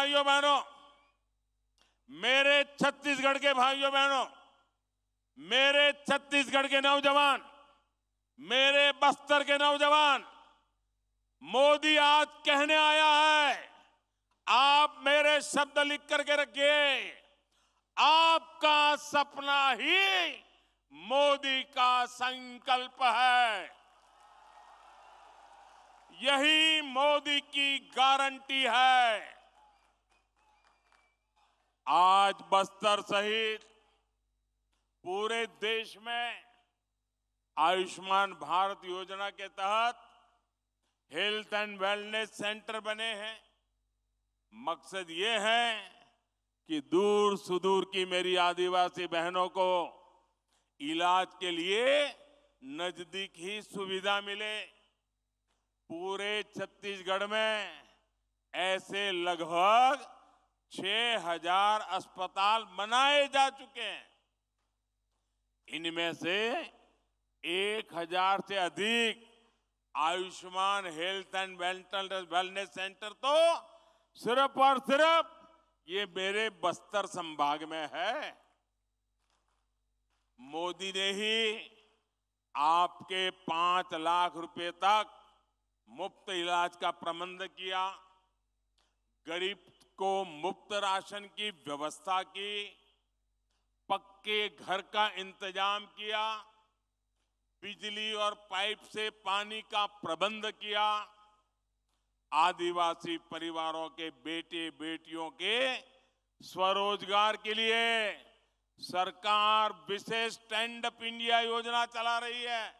भाइयों बहनों मेरे छत्तीसगढ़ के भाइयों बहनों मेरे छत्तीसगढ़ के नौजवान मेरे बस्तर के नौजवान मोदी आज कहने आया है आप मेरे शब्द लिख करके रखिए आपका सपना ही मोदी का संकल्प है यही मोदी की गारंटी है आज बस्तर सहित पूरे देश में आयुष्मान भारत योजना के तहत हेल्थ एंड वेलनेस सेंटर बने हैं मकसद ये है कि दूर सुदूर की मेरी आदिवासी बहनों को इलाज के लिए नजदीक ही सुविधा मिले पूरे छत्तीसगढ़ में ऐसे लगभग छह हजार अस्पताल बनाए जा चुके हैं इनमें से एक हजार से अधिक Ayushman health and mental wellness centre तो सिर्फ और सिर्फ ये मेरे बस्तर संभाग में है मोदी ने ही आपके पांच लाख रुपए तक मुफ्त इलाज का प्रबंध किया गरीब को मुफ्त राशन की व्यवस्था की पक्के घर का इंतजाम किया बिजली और पाइप से पानी का प्रबंध किया आदिवासी परिवारों के बेटे बेटियों के स्वरोजगार के लिए सरकार विशेष स्टैंड अप इंडिया योजना चला रही है